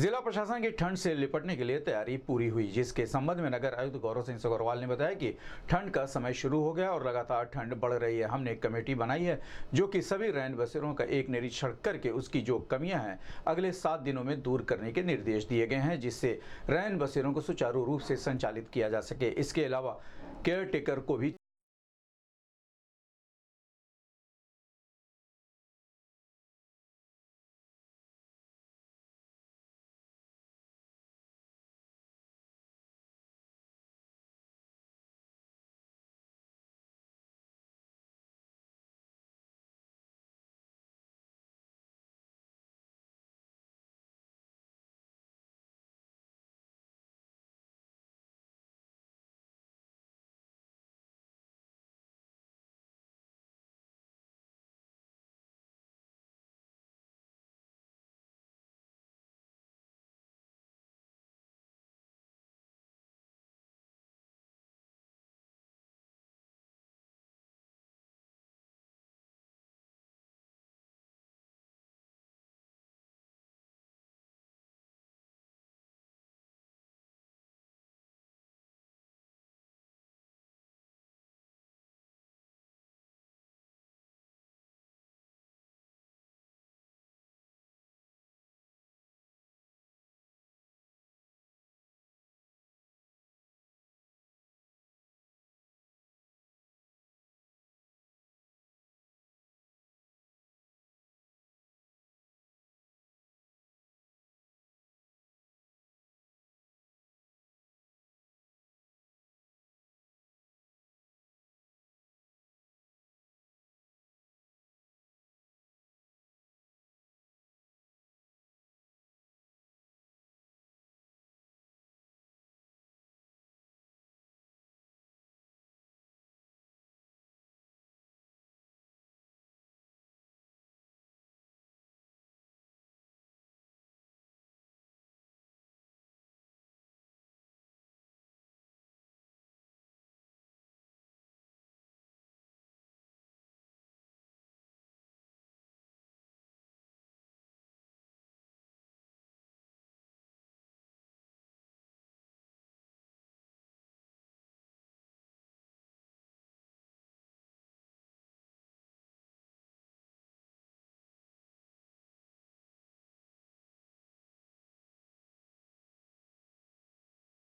जिला प्रशासन की ठंड से निपटने के लिए तैयारी पूरी हुई जिसके संबंध में नगर आयुक्त गौरव सिंह सगरवाल ने बताया कि ठंड का समय शुरू हो गया और लगातार ठंड बढ़ रही है हमने एक कमेटी बनाई है जो कि सभी रैन बसेरों का एक निरीक्षण करके उसकी जो कमियां हैं अगले सात दिनों में दूर करने के निर्देश दिए गए हैं जिससे रैन बसेरों को सुचारू रूप से संचालित किया जा सके इसके अलावा केयर टेकर को भी